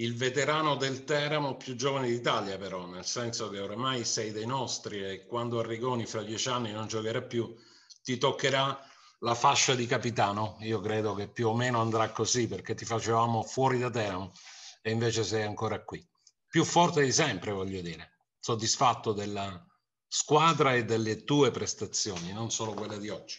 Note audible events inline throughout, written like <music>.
il veterano del Teramo più giovane d'Italia, però, nel senso che oramai sei dei nostri e quando Arrigoni fra dieci anni non giocherà più, ti toccherà la fascia di capitano. Io credo che più o meno andrà così perché ti facevamo fuori da Teramo e invece sei ancora qui. Più forte di sempre, voglio dire, soddisfatto della squadra e delle tue prestazioni, non solo quella di oggi.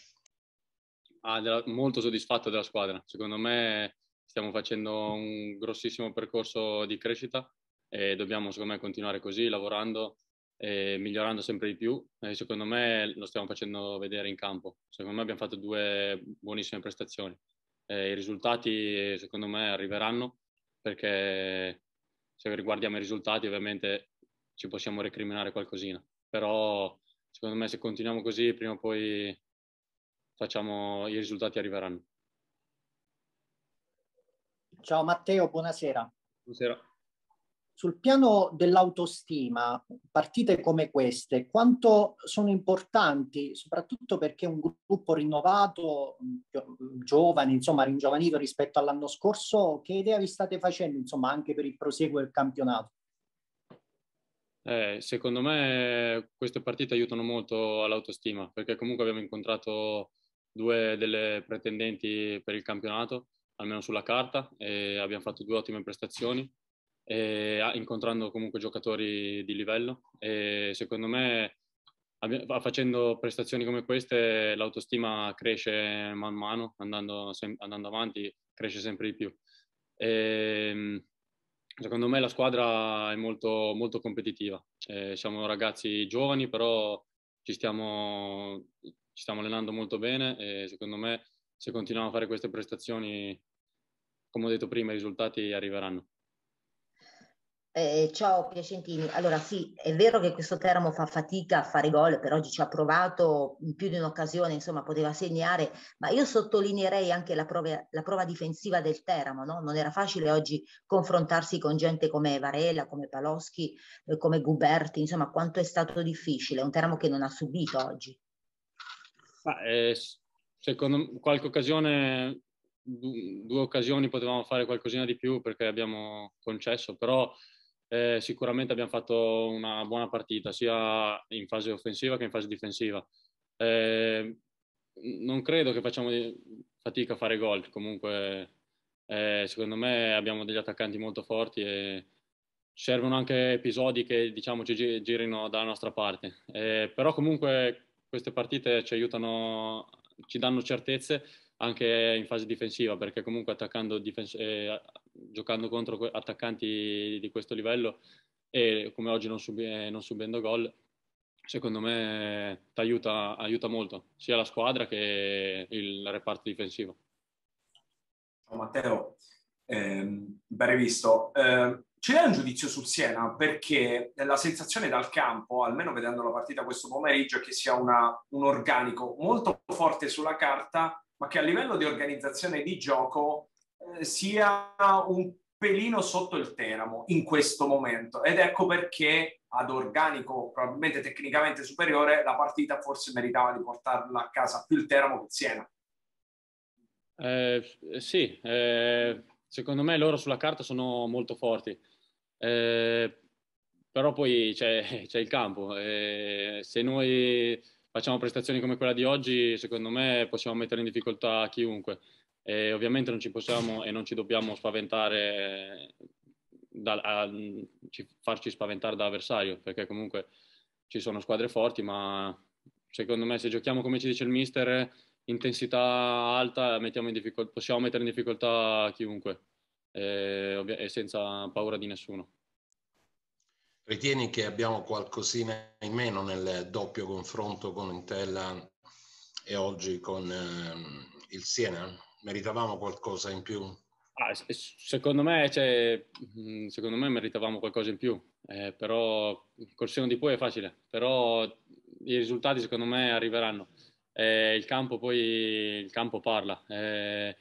Ah, della, molto soddisfatto della squadra. Secondo me stiamo facendo un grossissimo percorso di crescita e dobbiamo secondo me continuare così, lavorando e migliorando sempre di più e secondo me lo stiamo facendo vedere in campo. Secondo me abbiamo fatto due buonissime prestazioni. E I risultati secondo me arriveranno perché se guardiamo i risultati ovviamente ci possiamo recriminare qualcosina, però secondo me se continuiamo così prima o poi facciamo, i risultati arriveranno. Ciao Matteo, buonasera. Buonasera. Sul piano dell'autostima, partite come queste, quanto sono importanti, soprattutto perché un gruppo rinnovato, mm, mm, giovane, insomma, ringiovanito rispetto all'anno scorso, che idea vi state facendo, insomma, anche per il proseguo del campionato? Eh, secondo me queste partite aiutano molto all'autostima, perché comunque abbiamo incontrato due delle pretendenti per il campionato almeno sulla carta, abbiamo fatto due ottime prestazioni, incontrando comunque giocatori di livello e secondo me facendo prestazioni come queste l'autostima cresce man mano, andando, andando avanti cresce sempre di più. E, ehm, secondo me la squadra è molto, molto competitiva, e siamo ragazzi giovani però ci stiamo, ci stiamo allenando molto bene e secondo me se continuiamo a fare queste prestazioni come ho detto prima, i risultati arriveranno. Eh, ciao Piacentini, allora sì, è vero che questo Teramo fa fatica a fare gol, per oggi ci ha provato in più di un'occasione, insomma poteva segnare, ma io sottolineerei anche la prova, la prova difensiva del Teramo, no? non era facile oggi confrontarsi con gente come Varela, come Paloschi, eh, come Guberti, insomma quanto è stato difficile, un Teramo che non ha subito oggi. Ma, eh, secondo me qualche occasione due occasioni potevamo fare qualcosina di più perché abbiamo concesso, però eh, sicuramente abbiamo fatto una buona partita sia in fase offensiva che in fase difensiva. Eh, non credo che facciamo fatica a fare gol, comunque eh, secondo me abbiamo degli attaccanti molto forti e servono anche episodi che diciamo ci girino dalla nostra parte. Eh, però comunque queste partite ci aiutano, ci danno certezze anche in fase difensiva, perché comunque difens- eh, giocando contro attaccanti di questo livello e come oggi non, sub- eh, non subendo gol, secondo me ti aiuta molto, sia la squadra che il reparto difensivo. Ciao oh, Matteo, eh, ben rivisto. Eh, c'è un giudizio sul Siena perché la sensazione dal campo, almeno vedendo la partita questo pomeriggio, è che sia una, un organico molto forte sulla carta, ma che a livello di organizzazione di gioco eh, sia un pelino sotto il Teramo in questo momento ed ecco perché ad organico probabilmente tecnicamente superiore la partita forse meritava di portarla a casa più il Teramo che Siena. Eh, eh, sì, eh, secondo me loro sulla carta sono molto forti. Eh, però poi c'è, c'è il campo. Eh, se noi facciamo prestazioni come quella di oggi, secondo me possiamo mettere in difficoltà chiunque. E ovviamente non ci possiamo e non ci dobbiamo spaventare, da, a, ci, farci spaventare da avversario, perché comunque ci sono squadre forti, ma secondo me se giochiamo come ci dice il mister, intensità alta, in possiamo mettere in difficoltà chiunque e, e senza paura di nessuno. Ritieni che abbiamo qualcosina in meno nel doppio confronto con Intel e oggi con ehm, il Siena? Meritavamo qualcosa in più? Ah, secondo, me, cioè, mm, secondo, me, meritavamo qualcosa in più, eh, però col seno di poi è facile, però i risultati secondo me arriveranno. Eh, il campo poi il campo parla. Eh,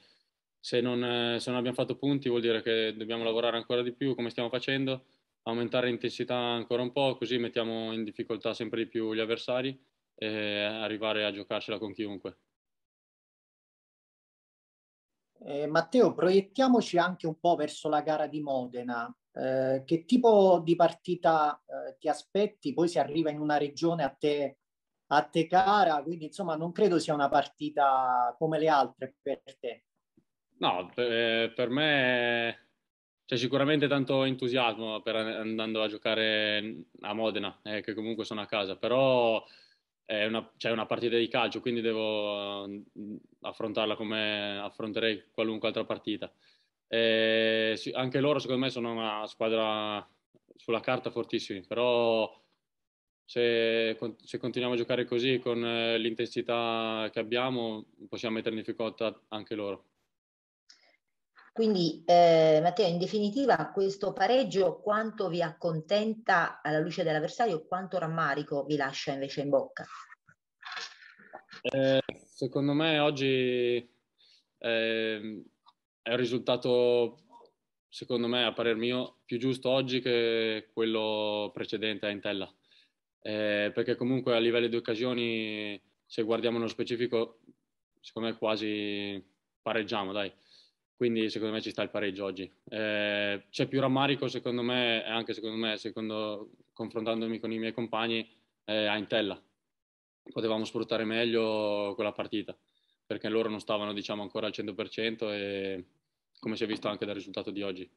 se, non, se non abbiamo fatto punti vuol dire che dobbiamo lavorare ancora di più come stiamo facendo aumentare l'intensità ancora un po', così mettiamo in difficoltà sempre di più gli avversari e arrivare a giocarcela con chiunque. Eh, Matteo, proiettiamoci anche un po' verso la gara di Modena. Eh, che tipo di partita eh, ti aspetti? Poi si arriva in una regione a te, a te cara, quindi insomma non credo sia una partita come le altre per te. No, eh, per me c'è sicuramente tanto entusiasmo per andando a giocare a Modena, eh, che comunque sono a casa, però c'è una, cioè una partita di calcio, quindi devo mm, affrontarla come affronterei qualunque altra partita. Eh, anche loro, secondo me, sono una squadra sulla carta fortissima, però se, se continuiamo a giocare così con eh, l'intensità che abbiamo, possiamo mettere in difficoltà anche loro. Quindi eh, Matteo, in definitiva questo pareggio quanto vi accontenta alla luce dell'avversario, quanto rammarico vi lascia invece in bocca? Eh, secondo me oggi eh, è il risultato, secondo me a parer mio, più giusto oggi che quello precedente a Intella. Eh, perché comunque a livello di occasioni, se guardiamo nello specifico, secondo me quasi pareggiamo, dai quindi secondo me ci sta il pareggio oggi. Eh, c'è più rammarico secondo me, e anche secondo me, secondo, confrontandomi con i miei compagni, eh, a Intella. Potevamo sfruttare meglio quella partita, perché loro non stavano diciamo, ancora al 100% e come si è visto anche dal risultato di oggi.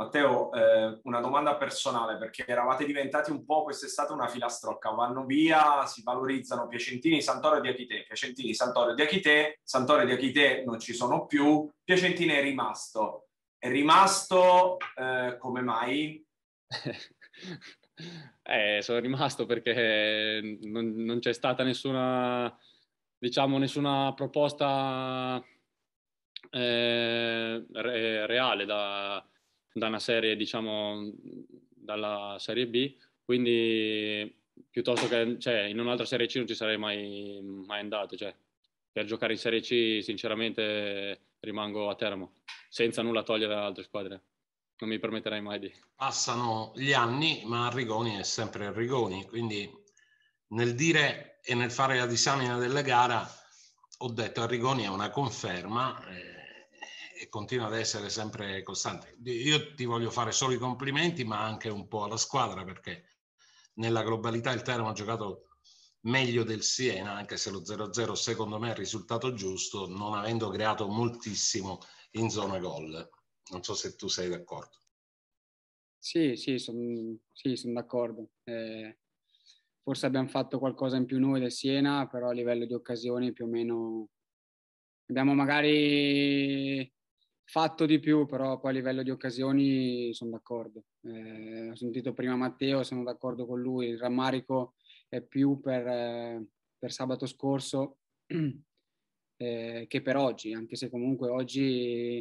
Matteo, eh, una domanda personale, perché eravate diventati un po' quest'estate una filastrocca, vanno via, si valorizzano Piacentini, Santoro e Diachite, Piacentini, Santoro e Diachite, Santoro e Diachite non ci sono più, Piacentini è rimasto. È rimasto eh, come mai? <laughs> eh, sono rimasto perché non, non c'è stata nessuna, diciamo, nessuna proposta eh, re, reale da da una serie, diciamo, dalla Serie B, quindi piuttosto che cioè, in un'altra Serie C non ci sarei mai, mai andato. Cioè, per giocare in Serie C, sinceramente, rimango a Teramo, senza nulla togliere da altre squadre. Non mi permetterei mai di. Passano gli anni, ma Arrigoni è sempre Arrigoni. Quindi, nel dire e nel fare la disamina della gara, ho detto Arrigoni è una conferma. Eh e continua ad essere sempre costante. Io ti voglio fare solo i complimenti, ma anche un po' alla squadra, perché nella globalità il Teramo ha giocato meglio del Siena, anche se lo 0-0 secondo me è il risultato giusto, non avendo creato moltissimo in zona gol. Non so se tu sei d'accordo. Sì, sì, sono sì, son d'accordo. Eh, forse abbiamo fatto qualcosa in più noi del Siena, però a livello di occasioni più o meno abbiamo magari fatto di più, però poi a livello di occasioni sono d'accordo. Eh, ho sentito prima Matteo, sono d'accordo con lui, il rammarico è più per, eh, per sabato scorso <clears throat> eh, che per oggi, anche se comunque oggi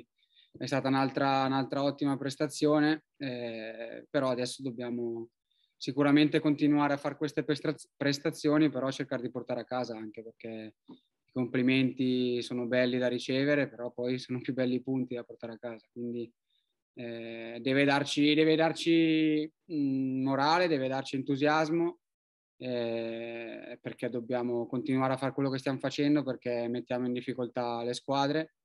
è stata un'altra, un'altra ottima prestazione, eh, però adesso dobbiamo sicuramente continuare a fare queste prestazioni, però cercare di portare a casa anche perché i complimenti sono belli da ricevere, però poi sono più belli i punti da portare a casa. Quindi eh, deve darci, deve darci mh, mm, morale, deve darci entusiasmo, eh, perché dobbiamo continuare a fare quello che stiamo facendo, perché mettiamo in difficoltà le squadre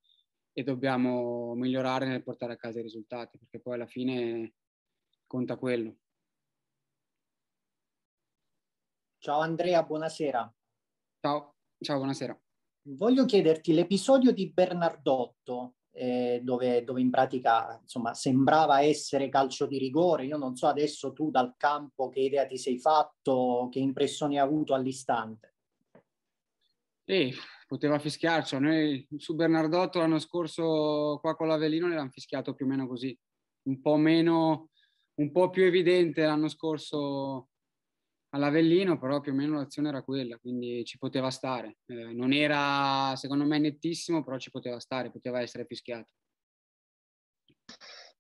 e dobbiamo migliorare nel portare a casa i risultati, perché poi alla fine conta quello. Ciao Andrea, buonasera. Ciao, ciao buonasera voglio chiederti l'episodio di Bernardotto, eh, dove, dove, in pratica insomma, sembrava essere calcio di rigore. Io non so adesso tu dal campo che idea ti sei fatto, che impressioni hai avuto all'istante. Sì, poteva fischiarci. Noi su Bernardotto l'anno scorso qua con l'Avellino ne l'hanno fischiato più o meno così, un po' meno, un po' più evidente l'anno scorso all'Avellino, però più o meno l'azione era quella, quindi ci poteva stare. Eh, non era, secondo me, nettissimo, però ci poteva stare, poteva essere fischiato.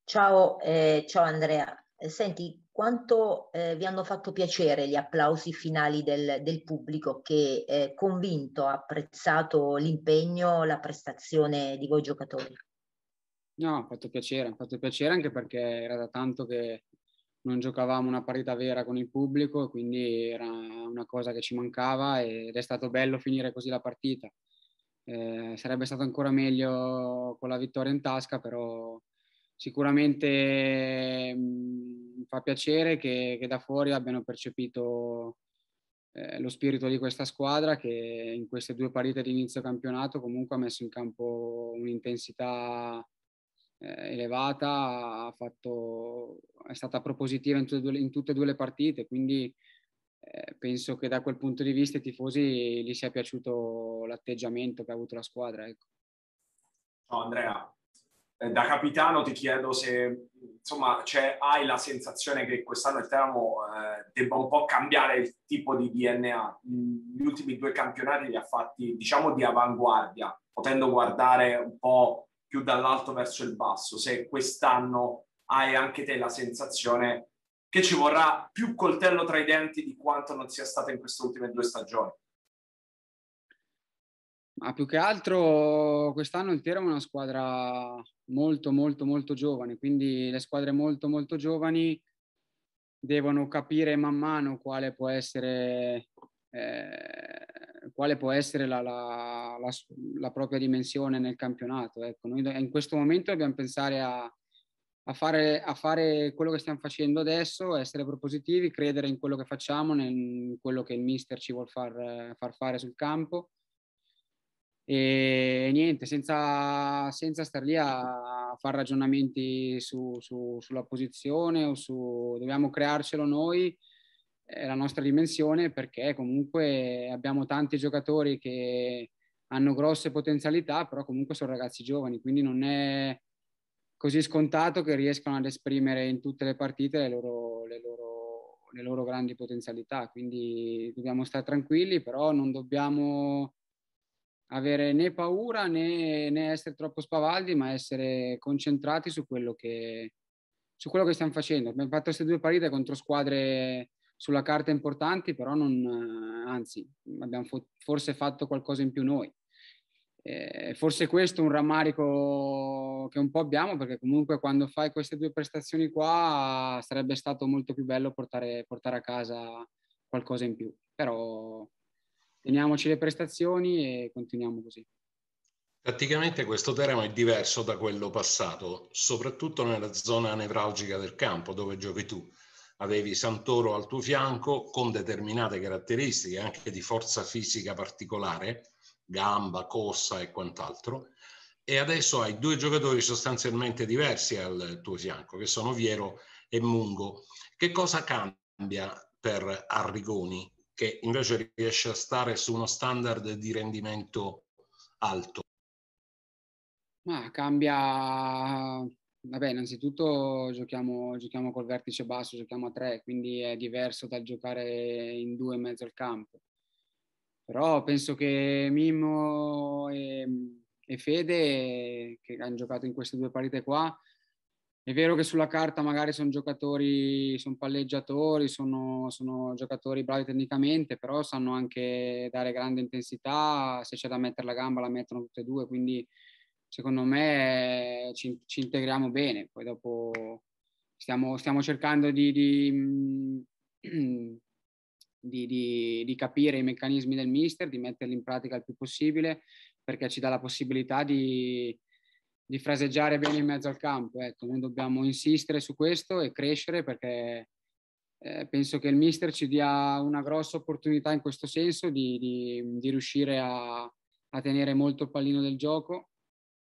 Ciao, eh, ciao Andrea. Eh, senti, quanto eh, vi hanno fatto piacere gli applausi finali del, del pubblico che eh, convinto ha apprezzato l'impegno, la prestazione di voi giocatori? No, ha fatto piacere, ha fatto piacere anche perché era da tanto che non giocavamo una partita vera con il pubblico, quindi era una cosa che ci mancava ed è stato bello finire così la partita. Eh, sarebbe stato ancora meglio con la vittoria in tasca, però sicuramente mh, fa piacere che, che, da fuori abbiano percepito eh, lo spirito di questa squadra che in queste due partite di inizio campionato comunque ha messo in campo un'intensità eh, elevata, fatto, è stata propositiva in, tutte, in tutte e due le partite, quindi eh, penso che da quel punto di vista ai tifosi gli sia piaciuto l'atteggiamento che ha avuto la squadra. Ecco. No, Andrea, eh, da capitano ti chiedo se insomma, cioè, hai la sensazione che quest'anno il Teramo eh, debba un po' cambiare il tipo di DNA. Gli ultimi due campionati li ha fatti, diciamo, di avanguardia, potendo guardare un po' più dall'alto verso il basso, se quest'anno hai anche te la sensazione che ci vorrà più coltello tra i denti di quanto non sia stato in queste ultime due stagioni. Ma più che altro quest'anno il Teramo è una squadra molto molto molto giovane, quindi le squadre molto molto giovani devono capire man mano quale può essere eh, quale può essere la, la, la, la, propria dimensione nel campionato. Ecco, noi in questo momento dobbiamo pensare a, a, fare, a, fare, quello che stiamo facendo adesso, essere propositivi, credere in quello che facciamo, in quello che il mister ci vuole far, far fare sul campo. E niente, senza, senza star lì a fare ragionamenti su, su, sulla posizione o su dobbiamo crearcelo noi la nostra dimensione perché comunque abbiamo tanti giocatori che hanno grosse potenzialità, però comunque sono ragazzi giovani, quindi non è così scontato che riescano ad esprimere in tutte le partite le loro, le loro, le loro grandi potenzialità. Quindi dobbiamo stare tranquilli, però non dobbiamo avere né paura né, né essere troppo spavaldi, ma essere concentrati su quello che, su quello che stiamo facendo. Abbiamo fatto queste due partite contro squadre sulla carta importanti, però non, eh, anzi, abbiamo fo- forse fatto qualcosa in più noi. Eh, forse questo è un rammarico che un po' abbiamo, perché comunque quando fai queste due prestazioni qua sarebbe stato molto più bello portare, portare a casa qualcosa in più. Però teniamoci le prestazioni e continuiamo così. Tatticamente questo Teramo è diverso da quello passato, soprattutto nella zona nevralgica del campo dove giochi tu avevi Santoro al tuo fianco con determinate caratteristiche anche di forza fisica particolare, gamba, corsa e quant'altro, e adesso hai due giocatori sostanzialmente diversi al tuo fianco, che sono Viero e Mungo. Che cosa cambia per Arrigoni, che invece riesce a stare su uno standard di rendimento alto? Ma cambia Vabbè, innanzitutto giochiamo, giochiamo col vertice basso, giochiamo a tre, quindi è diverso dal giocare in due in mezzo al campo. Però penso che Mimmo e, e Fede, che hanno giocato in queste due partite qua, è vero che sulla carta magari sono giocatori, sono palleggiatori, sono, sono giocatori bravi tecnicamente, però sanno anche dare grande intensità, se c'è da mettere la gamba la mettono tutte e due, quindi secondo me eh, ci, ci integriamo bene. Poi dopo stiamo, stiamo cercando di, mm, <clears throat> di, di, di, capire i meccanismi del mister, di metterli in pratica il più possibile, perché ci dà la possibilità di, fraseggiare bene in mezzo al campo. Ecco, noi dobbiamo insistere su questo e crescere perché... Eh, penso che il mister ci dia una grossa opportunità in questo senso di, di, di riuscire a, a, tenere molto il pallino del gioco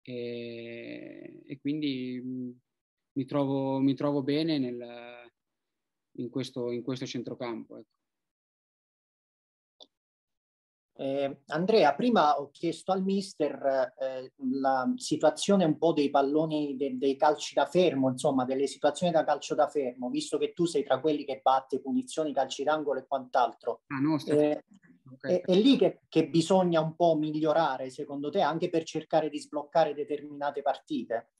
e, e quindi mm, mi, trovo, mi trovo, bene nel, in, questo, in, questo, centrocampo. Ecco. Eh, Andrea, prima ho chiesto al mister eh, la situazione un po' dei palloni, de, dei calci da fermo, insomma, delle situazioni da calcio da fermo, visto che tu sei tra quelli che batte punizioni, calci d'angolo e quant'altro. Ah, no, eh, è, è, lì che, che, bisogna un po' migliorare, secondo te, anche per cercare di sbloccare determinate partite?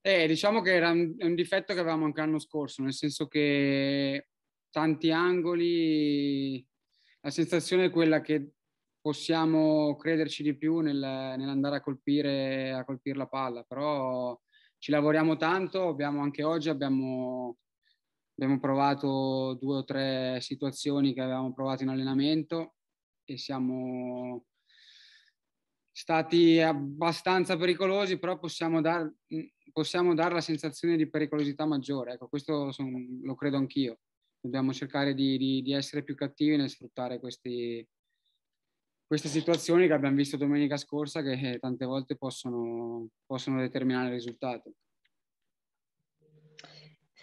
Eh, diciamo che era un, un difetto che avevamo anche l'anno scorso, nel senso che tanti angoli, la sensazione è quella che possiamo crederci di più nel, nell'andare a colpire, a colpire la palla, però ci lavoriamo tanto, abbiamo, anche oggi abbiamo abbiamo provato due o tre situazioni che avevamo provato in allenamento e siamo stati abbastanza pericolosi, però possiamo, dar, possiamo dare la sensazione di pericolosità maggiore. Ecco, questo son, lo credo anch'io. Dobbiamo cercare di, di, di essere più cattivi nel sfruttare questi, queste situazioni che abbiamo visto domenica scorsa che tante volte possono, possono determinare il risultato.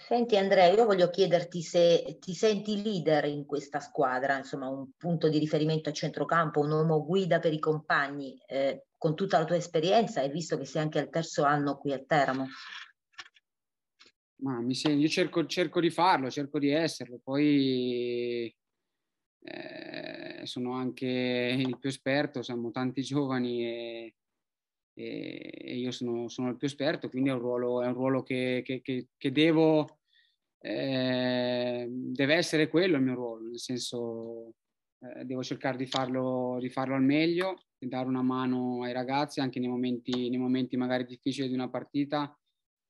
Senti Andrea, io voglio chiederti se ti senti leader in questa squadra, insomma un punto di riferimento a centrocampo, un uomo guida per i compagni, eh, con tutta la tua esperienza e visto che sei anche al terzo anno qui a Teramo. Ma mi sento, io cerco, cerco di farlo, cerco di esserlo, poi eh, sono anche il più esperto, siamo tanti giovani e, e, io sono, sono, il più esperto, quindi è un ruolo, è un ruolo che, che, che, che, devo eh, deve essere quello il mio ruolo, nel senso eh, devo cercare di farlo, di farlo al meglio, di dare una mano ai ragazzi anche nei momenti, nei momenti magari difficili di una partita,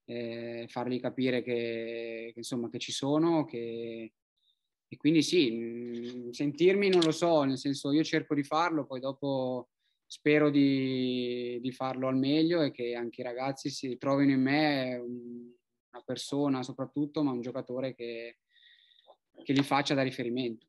eh, fargli capire che, che, insomma, che ci sono, che, e quindi sì, mm, sentirmi non lo so, nel senso io cerco di farlo, poi dopo spero di, di farlo al meglio e che anche i ragazzi si trovino in me un, mm, una persona soprattutto, ma un giocatore che, che li faccia da riferimento.